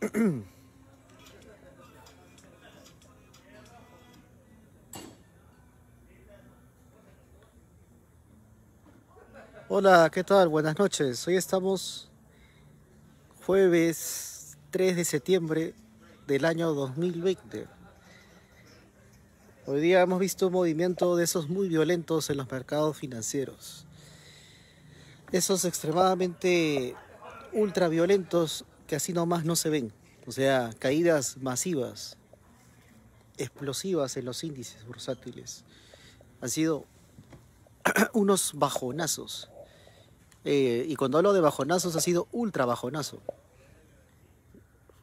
Hola, ¿qué tal? Buenas noches. Hoy estamos jueves 3 de septiembre del año 2020. Hoy día hemos visto un movimiento de esos muy violentos en los mercados financieros. Esos extremadamente ultraviolentos que así nomás no se ven. O sea, caídas masivas, explosivas en los índices bursátiles. Han sido unos bajonazos. Eh, y cuando hablo de bajonazos, ha sido ultra bajonazo.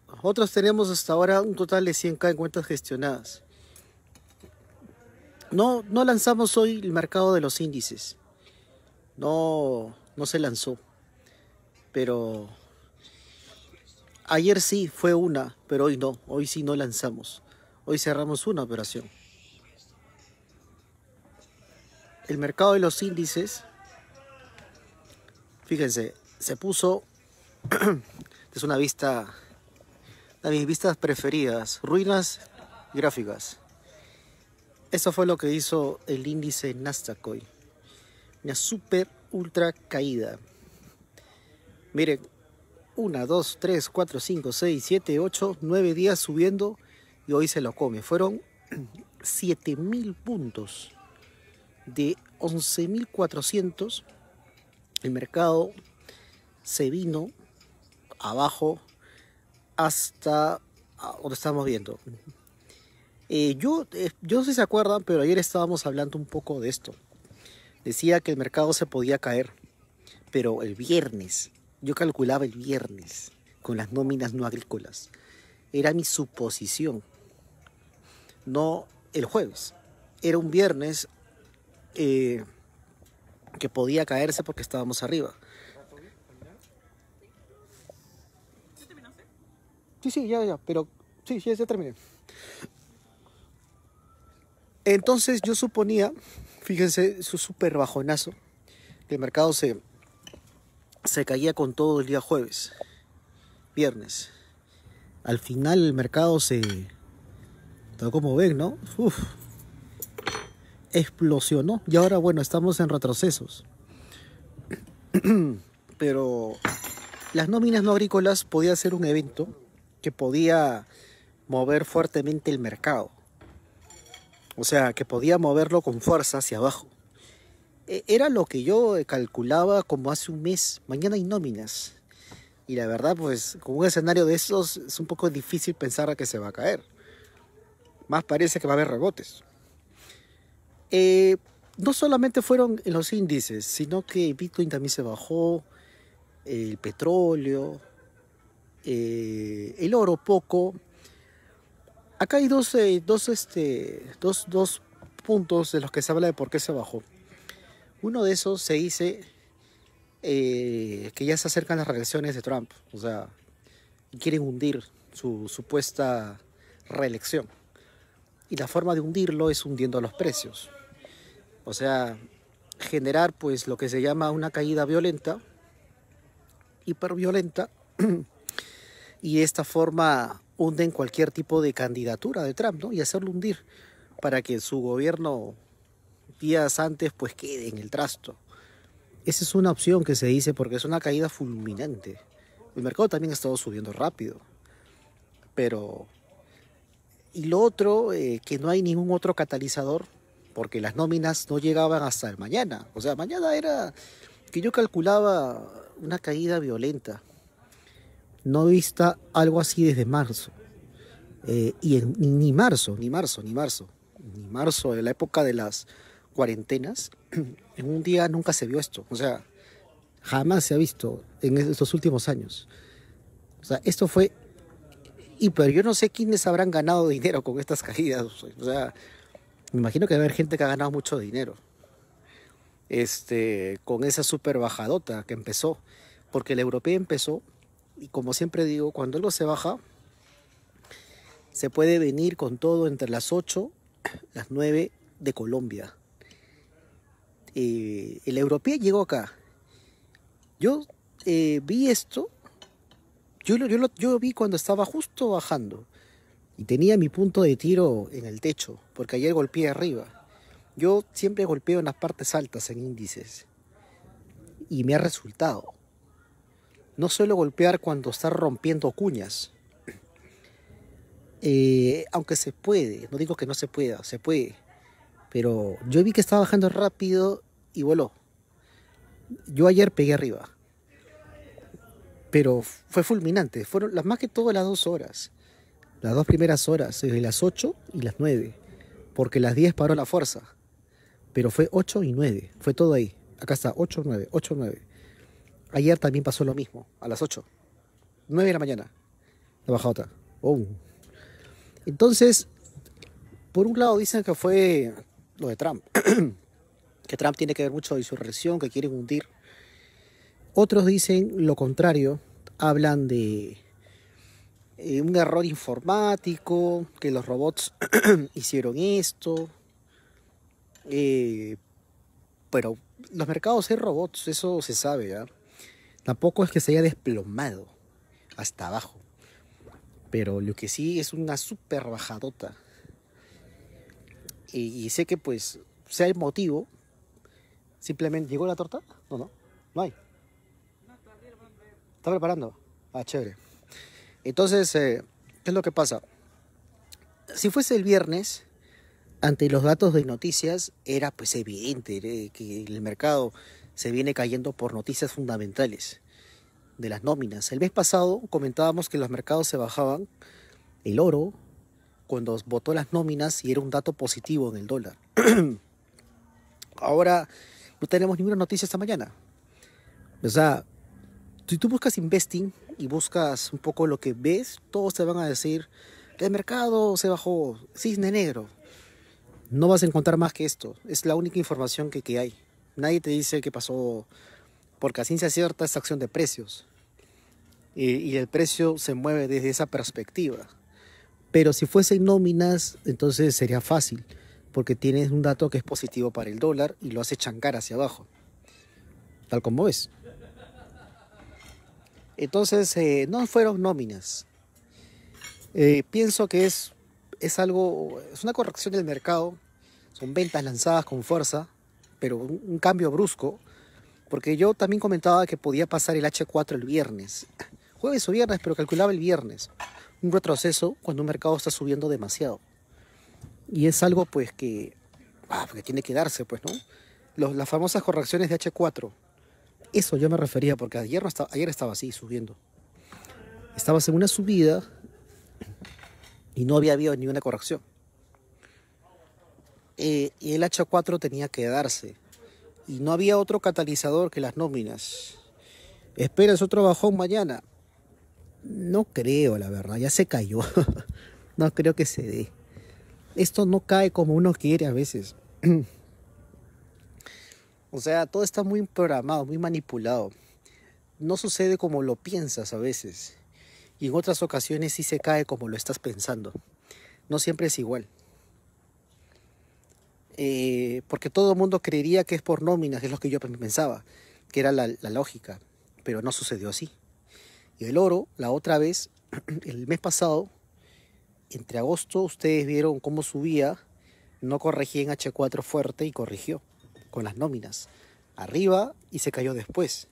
Nosotros tenemos hasta ahora un total de 100k en cuentas gestionadas. No, no lanzamos hoy el mercado de los índices. No, no se lanzó. Pero Ayer sí fue una, pero hoy no. Hoy sí no lanzamos. Hoy cerramos una operación. El mercado de los índices, fíjense, se puso, es una vista, de mis vistas preferidas, ruinas gráficas. Eso fue lo que hizo el índice Nasdaq hoy. Una super ultra caída. Miren, 1, 2, 3, 4, 5, 6, 7, 8, 9 días subiendo y hoy se lo come. Fueron 7.000 puntos de 11.400. El mercado se vino abajo hasta ah, donde estamos viendo. Eh, eh, yo no sé si se acuerdan, pero ayer estábamos hablando un poco de esto. Decía que el mercado se podía caer, pero el viernes yo calculaba el viernes con las nóminas no agrícolas. Era mi suposición, no el jueves. Era un viernes eh, que podía caerse porque estábamos arriba. Sí, sí, ya, ya, pero sí, sí, ya terminé. Entonces yo suponía, fíjense, su súper bajonazo, que el mercado se se caía con todo el día jueves, viernes. Al final el mercado se... todo como ven, ¿no? Uf, explosionó. Y ahora, bueno, estamos en retrocesos. Pero las nóminas no agrícolas podía ser un evento que podía mover fuertemente el mercado. O sea, que podía moverlo con fuerza hacia abajo. Eh, era lo que yo eh, calculaba como hace un mes. Mañana hay nóminas. Y la verdad, pues con un escenario de esos es un poco difícil pensar a que se va a caer. Más parece que va a haber rebotes. Eh, no solamente fueron los índices, sino que Bitcoin también se bajó, el petróleo, el oro poco. Acá hay dos, este, dos, dos puntos de los que se habla de por qué se bajó. Uno de esos se dice eh, que ya se acercan las reelecciones de Trump, o sea, quieren hundir su supuesta reelección. Y la forma de hundirlo es hundiendo los precios. O sea, generar pues lo que se llama una caída violenta, hiperviolenta, y de esta forma hunden cualquier tipo de candidatura de Trump, ¿no? Y hacerlo hundir para que su gobierno días antes pues quede en el trasto. Esa es una opción que se dice porque es una caída fulminante. El mercado también ha estado subiendo rápido. Pero... Y lo otro, eh, que no hay ningún otro catalizador, porque las nóminas no llegaban hasta el mañana. O sea, mañana era que yo calculaba una caída violenta. No vista algo así desde marzo. Eh, y ni marzo, ni marzo, ni marzo. Ni marzo, en la época de las cuarentenas, en un día nunca se vio esto. O sea, jamás se ha visto en estos últimos años. O sea, esto fue y pero yo no sé quiénes habrán ganado dinero con estas caídas. O sea, me imagino que va a haber gente que ha ganado mucho dinero. Este, con esa super bajadota que empezó. Porque el europeo empezó, y como siempre digo, cuando algo se baja, se puede venir con todo entre las 8, las 9 de Colombia. Eh, el europeo llegó acá. Yo eh, vi esto, yo, lo, yo vi cuando estaba justo bajando y tenía mi punto de tiro en el techo, porque ayer golpeé arriba. Yo siempre golpeo en las partes altas en índices y me ha resultado. No suelo golpear cuando está rompiendo cuñas. Eh, aunque se puede, no digo que no se pueda, se puede. Pero yo vi que estaba bajando rápido y voló. Yo ayer pegué arriba. Pero fue fulminante. Fueron las más que todas las dos horas. Las dos primeras horas, desde las 8 y las nueve. Porque las 10 paró la fuerza. Pero fue ocho y 9. Fue todo ahí. Acá está, 8, 9, 8, 9. Ayer también pasó lo mismo, a las ocho. 9 de la mañana. La otra. Oh. Entonces, por un lado dicen que fue lo de Trump. que Trump tiene que ver mucho de reacción, que quiere hundir. Otros dicen lo contrario, hablan de eh, un error informático, que los robots hicieron esto. Eh, pero los mercados son robots, eso se sabe, ¿ya? Tampoco es que se haya desplomado hasta abajo. Pero lo que sí es una super bajadota y, sé que pues sea el motivo, simplemente llegó la torta. No, no, no hay. Está preparando. Ah, chévere. Entonces, eh, ¿qué es lo que pasa? Si fuese el viernes, ante los datos de noticias, era pues evidente que el mercado se viene cayendo por noticias fundamentales de las nóminas. El mes pasado comentábamos que los mercados se bajaban, el oro, cuando votó las nóminas y era un dato positivo en el dólar. Ahora no tenemos ninguna noticia esta mañana. O sea, si tú buscas investing y buscas un poco lo que ves, todos te van a decir, que el mercado se bajó, cisne negro. No vas a encontrar más que esto. Es la única información que, hay. Nadie te dice qué pasó, porque así ciencia cierta es acción de precios. Y, y el precio se mueve desde esa perspectiva. Pero si fuesen nóminas, entonces sería fácil, porque tienes un dato que es positivo para el dólar y lo hace chancar hacia abajo, tal como ves. Entonces, eh, no fueron nóminas. Eh, pienso que es, es algo, es una corrección del mercado, son ventas lanzadas con fuerza, pero un cambio brusco, porque yo también comentaba que podía pasar el H4 el viernes, jueves o viernes, pero calculaba el viernes un retroceso cuando un mercado está subiendo demasiado. Y es algo pues que, ah, que tiene que darse, pues, ¿no? las famosas correcciones de H4. Eso yo me refería porque ayer, estaba, ayer estaba así, subiendo. Estabas en una subida y no había habido ni una corrección. Eh, y el H4 tenía que darse. Y no había otro catalizador que las nóminas. Esperas otro bajón mañana. No creo, la verdad, ya se cayó. no creo que se dé. Esto no cae como uno quiere a veces. o sea, todo está muy programado, muy manipulado. No sucede como lo piensas a veces. Y en otras ocasiones sí se cae como lo estás pensando. No siempre es igual. Eh, porque todo el mundo creería que es por nóminas, es lo que yo pensaba, que era la lógica, pero no sucedió así. Y el oro, la otra vez, el mes pasado, entre agosto, ustedes vieron cómo subía, no corregía en H4 fuerte y corrigió con las nóminas. Arriba y se cayó después.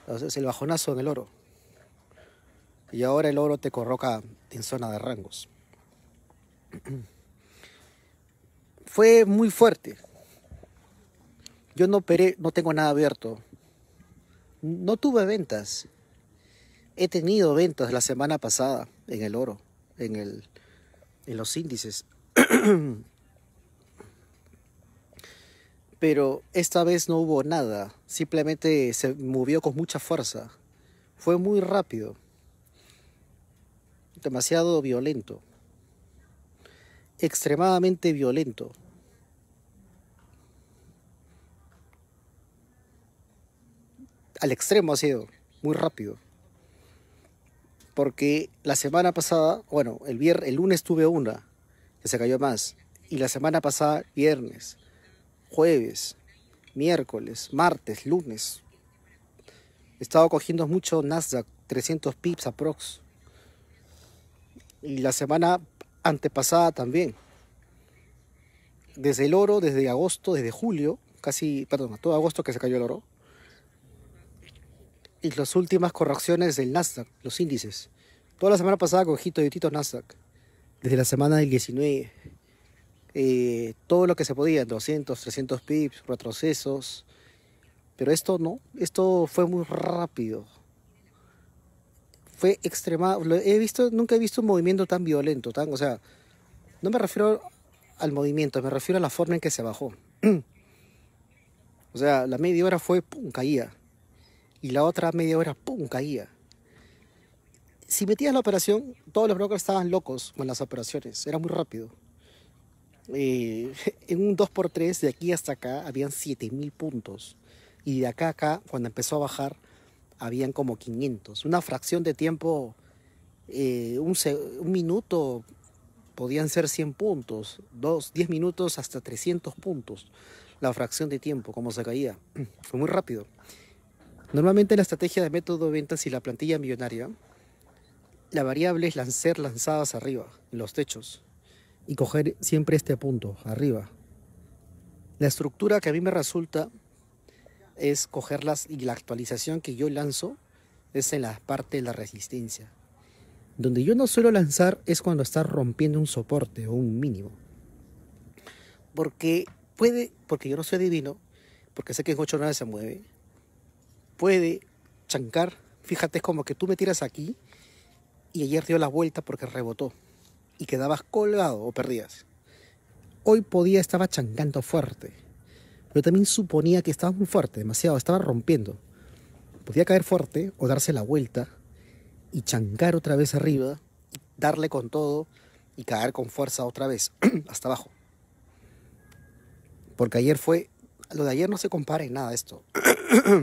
Entonces el bajonazo en el oro. Y ahora el oro te corroca en zona de rangos. Fue muy fuerte. Yo no operé, no tengo nada abierto. No tuve ventas he tenido ventas la semana pasada en el oro, en, el, en los índices. Pero esta vez no hubo nada, simplemente se movió con mucha fuerza. Fue muy rápido, demasiado violento, extremadamente violento. Al extremo ha sido, muy rápido porque la semana pasada, bueno, el, lunes tuve una, que se cayó más, y la semana pasada, viernes, jueves, miércoles, martes, lunes, he estado cogiendo mucho Nasdaq, 300 pips aprox. Y la semana antepasada también. Desde el oro, desde agosto, desde julio, casi, perdón, todo agosto que se cayó el oro, y las últimas correcciones del Nasdaq, los índices. Toda la semana pasada con Hito y Tito Nasdaq, desde la semana del 19, eh, todo lo que se podía, 200, 300 pips, retrocesos, pero esto no, esto fue muy rápido. Fue extremado, he visto, nunca he visto un movimiento tan violento, tan, o sea, no me refiero al movimiento, me refiero a la forma en que se bajó. o sea, la media hora fue, pum, caía y la otra media hora, ¡pum!, caía. Si metías la operación, todos los brokers estaban locos con las operaciones, era muy rápido. Eh, en un 2x3, de aquí hasta acá, habían 7.000 puntos. Y de acá a acá, cuando empezó a bajar, habían como 500. Una fracción de tiempo, eh, un, minuto, podían ser 100 puntos, dos, 10 minutos hasta 300 puntos, la fracción de tiempo, como se caía. Fue muy rápido. Normalmente en la estrategia de método de ventas y la plantilla millonaria, la variable es lanzar lanzadas arriba, en los techos, y coger siempre este punto, arriba. La estructura que a mí me resulta es cogerlas y la actualización que yo lanzo es en la parte de la resistencia. Donde yo no suelo lanzar es cuando está rompiendo un soporte o un mínimo. Porque puede, porque yo no soy divino, porque sé que en 8 horas se mueve, puede chancar. Fíjate, es como que tú me tiras aquí y ayer dio la vuelta porque rebotó y quedabas colgado o perdías. Hoy podía estaba chancando fuerte, pero también suponía que estaba muy fuerte, demasiado, estaba rompiendo. Podía caer fuerte o darse la vuelta y chancar otra vez arriba, darle con todo y caer con fuerza otra vez hasta abajo. Porque ayer fue, lo de ayer no se compara en nada a esto.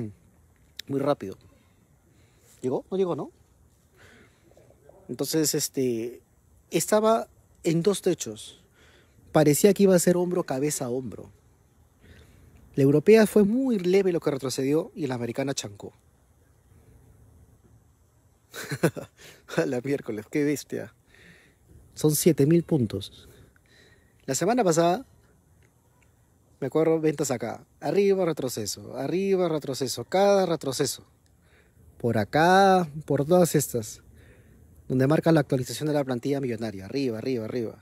muy rápido. ¿Llegó? No llegó, ¿no? Entonces, este, estaba en dos techos. Parecía que iba a ser hombro, cabeza, hombro. La europea fue muy leve lo que retrocedió y la americana chancó. a la miércoles, qué bestia. Son 7.000 puntos. La semana pasada me acuerdo, ventas acá. Arriba, retroceso. Arriba, retroceso. Cada retroceso. Por acá, por todas estas. Donde marca la actualización de la plantilla millonaria. Arriba, arriba, arriba.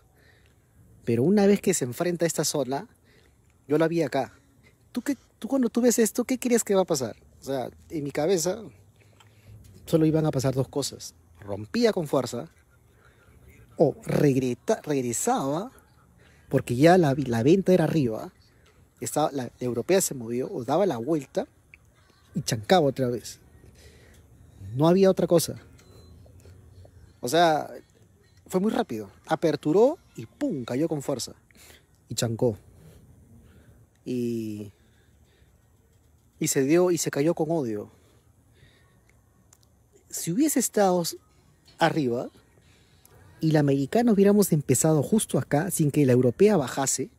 Pero una vez que se enfrenta a esta zona, yo la vi acá. ¿Tú, qué, tú cuando tú ves esto, ¿qué crees que va a pasar? O sea, en mi cabeza solo iban a pasar dos cosas. Rompía con fuerza o regresaba porque ya la, la, venta era arriba estaba, la, europea se movió o daba la vuelta y chancaba otra vez. No había otra cosa. O sea, fue muy rápido. Aperturó y ¡pum! cayó con fuerza. Y chancó. Y. Y se dio y se cayó con odio. Si hubiese estado arriba y la americana hubiéramos empezado justo acá, sin que la europea bajase,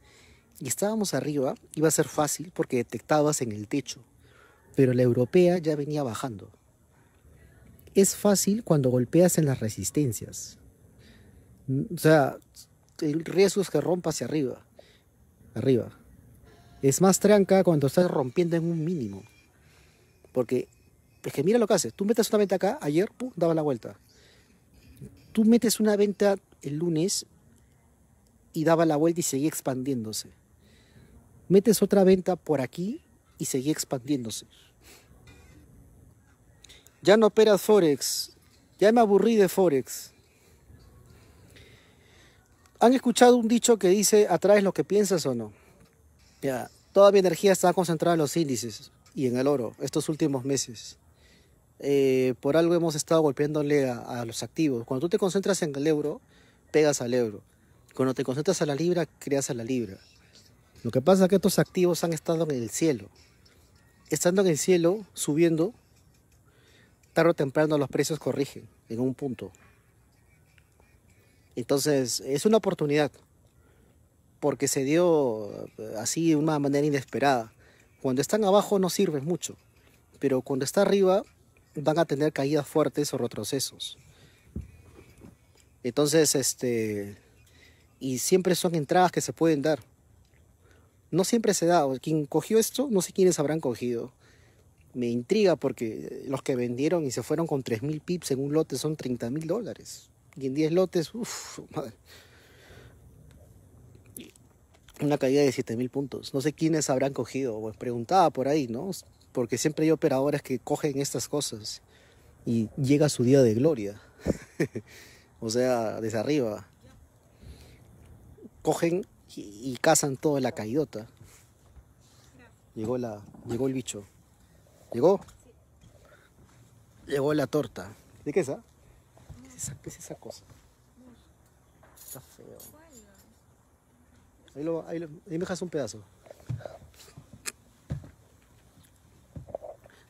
y estábamos arriba, iba a ser fácil porque detectabas en el techo, pero la europea ya venía bajando. Es fácil cuando golpeas en las resistencias. Mm, o sea, el riesgo es que rompa hacia arriba. Arriba. Es más tranca cuando estás rompiendo en un mínimo. Porque mira lo que haces. Tú metes una venta acá, ayer, daba la vuelta. Tú metes una venta el lunes y daba la vuelta y seguía expandiéndose metes otra venta por aquí y seguí expandiéndose. Ya no operas Forex, ya me aburrí de Forex. ¿Han escuchado un dicho que dice atraes lo que piensas o no? Ya, toda mi energía está concentrada en los índices y en el oro estos últimos meses. Eh, por algo hemos estado golpeándole a, a, los activos. Cuando tú te concentras en el euro, pegas al euro. Cuando te concentras a la libra, creas a la libra. Lo que pasa es que estos activos han estado en el cielo. Estando en el cielo, subiendo, tarde o temprano los precios corrigen en un punto. Entonces, es una oportunidad, porque se dio eh, así de una manera inesperada. Cuando están abajo no sirven mucho, pero cuando está arriba van a tener caídas fuertes o retrocesos. Entonces, este, y siempre son entradas que se pueden dar no siempre se da. Quien cogió esto, no sé quiénes habrán cogido. Me intriga porque los que vendieron y se fueron con 3.000 pips en un lote son 30 mil dólares. Y en 10 lotes, uff, madre. Una caída de 7000 puntos. No sé quiénes habrán cogido. Pues preguntaba por ahí, ¿no? Porque siempre hay operadores. que cogen estas cosas y llega su día de gloria. o sea, desde arriba. Cogen y, cazan toda la caidota. Llegó, la, llegó el bicho. ¿Llegó? Llegó la torta. ¿De qué es esa? ¿Qué es esa, cosa? Está feo. Ahí, me dejas un pedazo.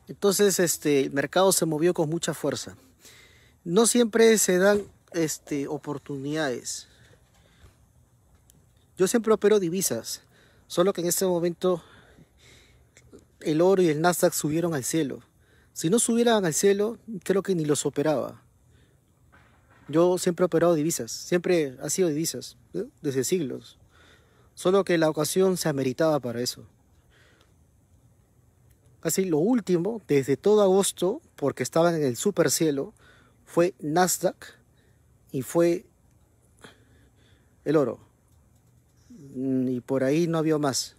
Entonces, este, el mercado se movió con mucha fuerza. No siempre se dan este, oportunidades. Yo siempre opero divisas, solo que en este momento el oro y el Nasdaq subieron al cielo. Si no subieran al cielo, creo que ni los operaba. Yo siempre he operado divisas, siempre ha sido divisas, ¿eh? desde siglos. Solo que la ocasión se ameritaba para eso. Casi lo último, desde todo agosto, porque estaban en el super cielo, fue Nasdaq y fue el oro. Mm, y por ahí no ha habido más.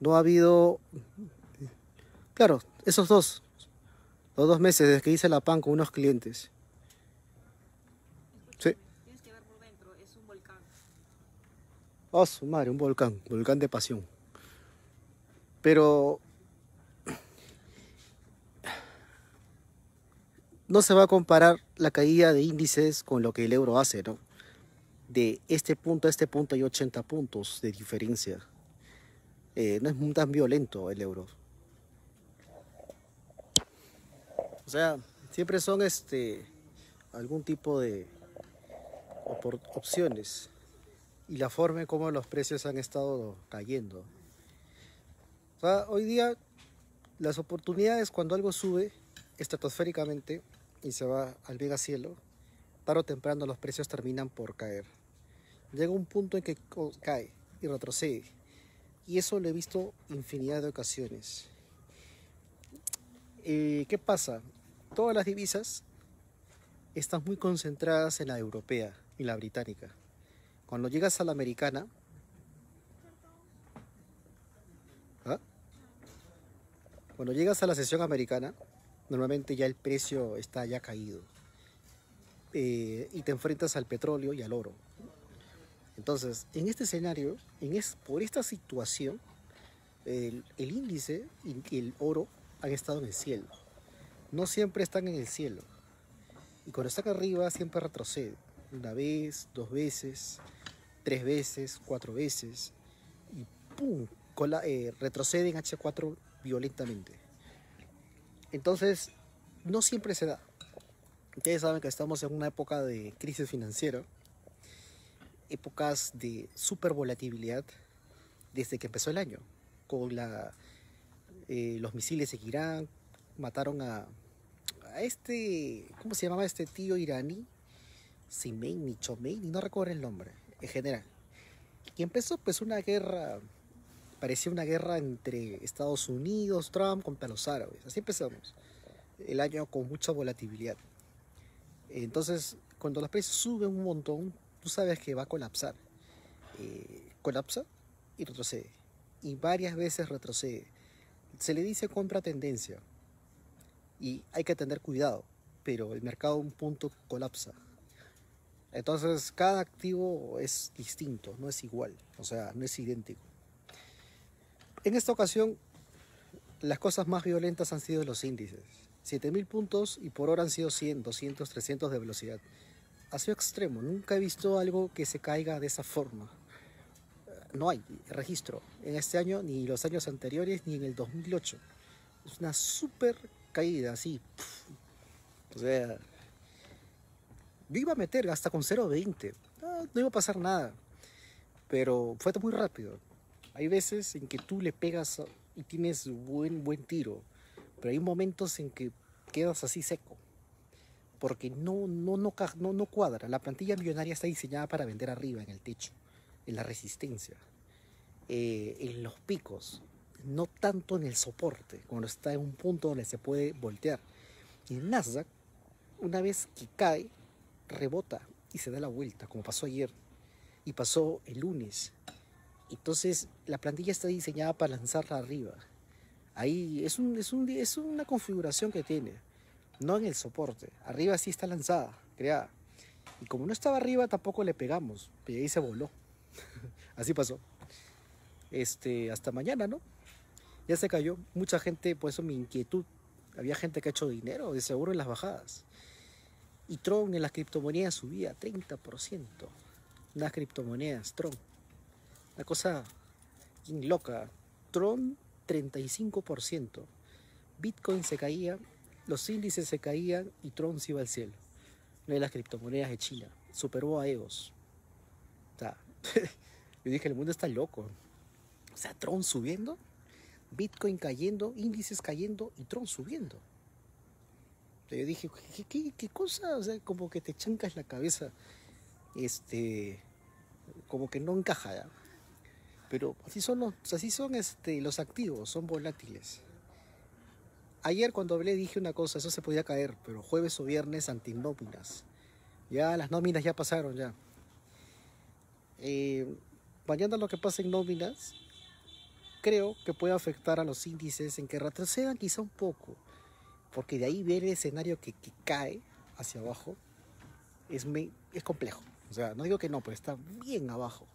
No ha habido, claro, esos dos, los dos meses desde que hice la PAN con unos clientes. Sí. Tienes que ver por dentro, es un volcán. Oh, su un volcán, volcán de pasión. Pero no se va a comparar la caída de índices con lo que el euro hace, ¿no? de este punto a este punto hay 80 puntos de diferencia. Eh, no es tan violento el euro. O sea, siempre son este algún tipo de opciones y la forma en cómo los precios han estado cayendo. O sea, hoy día las oportunidades cuando algo sube estratosféricamente y se va al mega cielo Paro o temprano los precios terminan por caer. Llega un punto en que cae y retrocede. Y eso lo he visto infinidad de ocasiones. Eh, ¿Qué pasa? Todas las divisas están muy concentradas en la europea y la británica. Cuando llegas a la americana, ¿ah? cuando llegas a la sesión americana, normalmente ya el precio está ya caído. Eh, y te enfrentas al petróleo y al oro. Entonces, en este escenario, en es, por esta situación, el, índice y el oro han estado en el cielo. No siempre están en el cielo. Y cuando están arriba siempre retrocede. Una vez, dos veces, tres veces, cuatro veces. Y ¡pum! Eh, retrocede en H4 violentamente. Entonces, no siempre se da. Ustedes saben que estamos en una época de crisis financiera, épocas de super volatilidad desde que empezó el año, con la, eh, los misiles en Irán, mataron a, este, ¿cómo se llamaba este tío iraní? Simeini, Chomeini, no recuerdo el nombre, en general. Y empezó pues una guerra, parecía una guerra entre Estados Unidos, Trump contra los árabes, así empezamos el año con mucha volatilidad. Entonces, cuando los precios suben un montón, tú sabes que va a colapsar. Eh, colapsa y retrocede. Y varias veces retrocede. Se le dice compra tendencia. Y hay que tener cuidado. Pero el mercado a un punto colapsa. Entonces, cada activo es distinto, no es igual. O sea, no es idéntico. En esta ocasión, las cosas más violentas han sido los índices. 7000 puntos y por hora han sido 100, 200, 300 de velocidad. Ha sido extremo, nunca he visto algo que se caiga de esa forma. No hay registro en este año, ni los años anteriores, ni en el 2008. Es una super caída, así. O sea, iba a meter hasta con 0.20. No, no iba a pasar nada. Pero fue muy rápido. Hay veces en que tú le pegas y tienes buen, buen tiro pero hay momentos en que quedas así seco. Porque no, no, no, no, no cuadra. La plantilla millonaria está diseñada para vender arriba, en el techo, en la resistencia, eh, en los picos. No tanto en el soporte, cuando está en un punto donde se puede voltear. Y el Nasdaq, una vez que cae, rebota y se da la vuelta, como pasó ayer y pasó el lunes. Entonces, la plantilla está diseñada para lanzarla arriba. Ahí es, un, es, un, es una configuración que tiene, no en el soporte. Arriba sí está lanzada, creada. Y como no estaba arriba, tampoco le pegamos. Y ahí se voló. Así pasó. Este, hasta mañana, ¿no? Ya se cayó. Mucha gente, por eso mi inquietud. Había gente que ha hecho dinero, de seguro, en las bajadas. Y Tron en las criptomonedas subía 30%. Las criptomonedas, Tron. La cosa loca. Tron 35%. Bitcoin se caía, los índices se caían y Tron se iba al cielo. Una de las criptomonedas de China. Superó a EOS. yo dije, el mundo está loco. O sea, Tron subiendo, Bitcoin cayendo, índices cayendo y Tron subiendo. yo dije, ¿qué, qué, cosa? O sea, como que te chancas la cabeza. Este, como que no encaja. Pero así son, los, son este, los activos, son volátiles. Ayer cuando hablé dije una cosa, eso se podía caer, pero jueves o viernes antinóminas. Ya las nóminas ya pasaron ya. Eh, mañana lo que pasa en nóminas creo que puede afectar a los índices en que retrocedan quizá un poco, porque de ahí ver el escenario que, cae hacia abajo es, es complejo. O sea, no digo que no, pero está bien abajo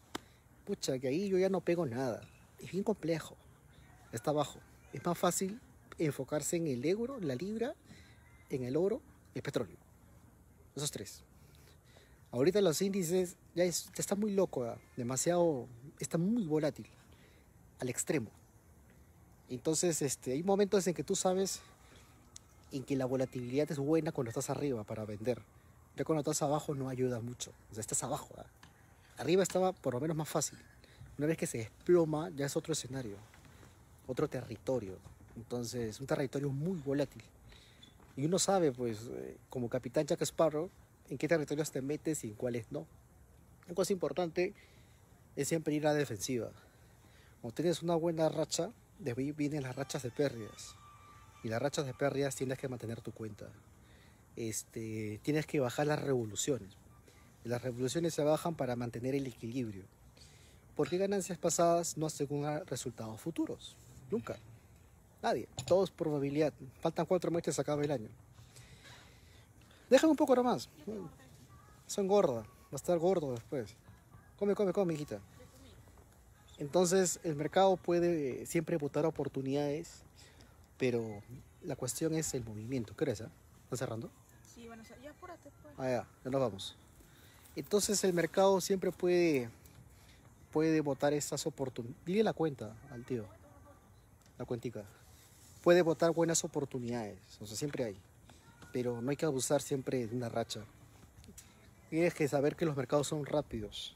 pucha, que ahí yo ya no pego nada. Es bien complejo. Está abajo. Es más fácil enfocarse en el euro, la libra, en el oro y el petróleo. Esos tres. Ahorita los índices ya, está muy loco, demasiado, está muy volátil, al extremo. Entonces, este, hay momentos en que tú sabes en que la volatilidad es buena cuando estás arriba para vender. Ya cuando estás abajo no ayuda mucho. O sea, estás abajo. Arriba estaba por lo menos más fácil. Una vez que se desploma, ya es otro escenario, otro territorio. Entonces, un territorio muy volátil. Y uno sabe, pues, eh, como capitán Jack Sparrow, en qué territorios te metes y en cuáles no. Una cosa importante es siempre ir a la defensiva. Cuando tienes una buena racha, de vienen las rachas de pérdidas. Y las rachas de pérdidas tienes que mantener tu cuenta. Este, tienes que bajar las revoluciones. Las revoluciones se bajan para mantener el equilibrio. Porque ganancias pasadas no aseguran resultados futuros. Nunca. Nadie. Todo es probabilidad. Faltan cuatro meses, acaba el año. Déjame un poco más Son gorda. Va a estar gordo después. Come, come, come, hijita. Entonces, el mercado puede eh, siempre botar oportunidades, pero la cuestión es el movimiento. ¿Qué crees? Ah? cerrando? Sí, bueno, ya apúrate. Pues. Ah, ya, ya nos vamos. Entonces el mercado siempre puede puede votar estas oportunidades. Dile la cuenta al tío. La cuentica. Puede votar buenas oportunidades. O sea, siempre hay. Pero no hay que abusar siempre de una racha. Tienes que saber que los mercados son rápidos.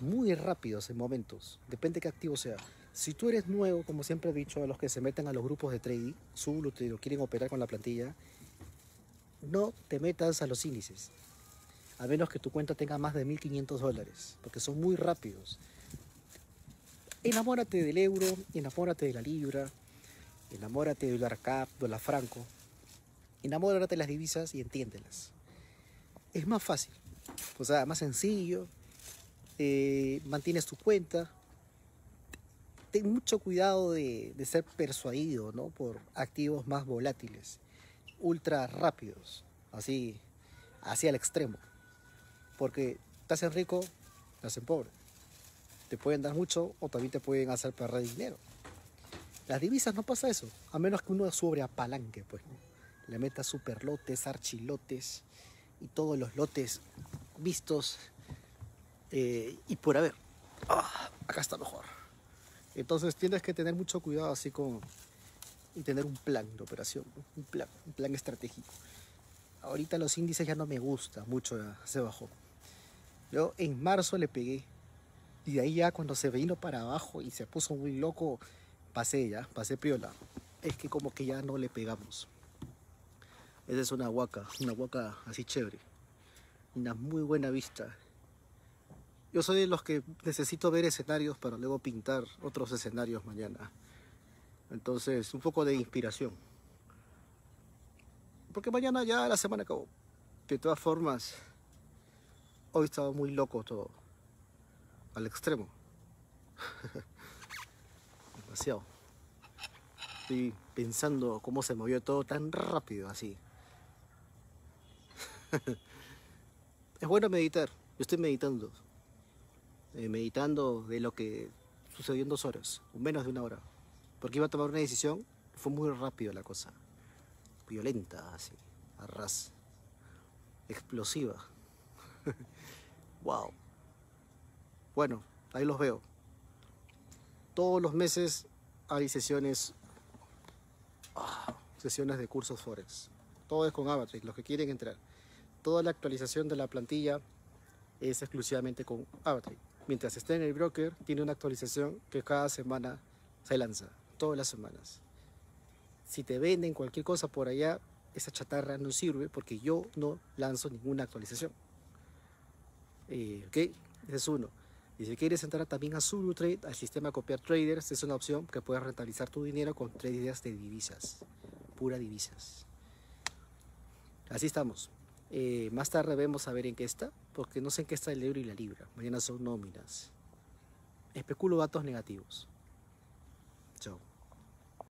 Muy rápidos en momentos. Depende de qué activo sea. Si tú eres nuevo, como siempre he dicho, a los que se meten a los grupos de trading, sub, quieren operar con la plantilla, no te metas a los índices a menos que tu cuenta tenga más de 1.500 dólares, porque son muy rápidos. Enamórate del euro, enamórate de la libra, enamórate del arcap, del franco, enamórate de las divisas y entiéndelas. Es más fácil, o sea, más sencillo, eh, mantienes tu cuenta. Ten mucho cuidado de, ser persuadido por activos más volátiles, ultra rápidos, así, hacia el extremo. Porque te hacen rico, te hacen pobre. Te pueden dar mucho o también te pueden hacer perder dinero. Las divisas no pasa eso, a menos que uno sobre apalanque, pues, Le meta superlotes, archilotes y todos los lotes vistos eh, y por haber. Ah, acá está mejor. Entonces tienes que tener mucho cuidado así con... y tener un plan de operación, un plan, plan estratégico. Ahorita los índices ya no me gusta mucho, se bajó. Yo en marzo le pegué. Y de ahí ya cuando se vino para abajo y se puso muy loco, pasé ya, pasé piola. Es que como que ya no le pegamos. Esa es una huaca, una huaca así chévere. Una muy buena vista. Yo soy de los que necesito ver escenarios para luego pintar otros escenarios mañana. Entonces, un poco de inspiración. Porque mañana ya la semana acabó. De todas formas, hoy estaba muy loco todo. Al extremo. Demasiado. Estoy pensando cómo se movió todo tan rápido así. es bueno meditar. Yo estoy meditando. Eh, meditando de lo que sucedió en dos horas, o menos de una hora. Porque iba a tomar una decisión, fue muy rápido la cosa. Violenta, así, arras, Explosiva. Wow. Bueno, ahí los veo. Todos los meses hay sesiones, ah, sesiones de cursos Forex. Todo es con Avatrix, los que quieren entrar. Toda la actualización de la plantilla es exclusivamente con Avatrix. Mientras esté en el broker, tiene una actualización que cada semana se lanza, todas las semanas. Si te venden cualquier cosa por allá, esa chatarra no sirve porque yo no lanzo ninguna actualización. Eh, ok, ese es uno. Y si quieres entrar también a su al sistema Copiar Traders, es una opción que puedes rentabilizar tu dinero con tres ideas de divisas, pura divisas. Así estamos. Eh, más tarde vemos a ver en qué está, porque no sé en qué está el euro y la libra. Mañana son nóminas. Especulo datos negativos.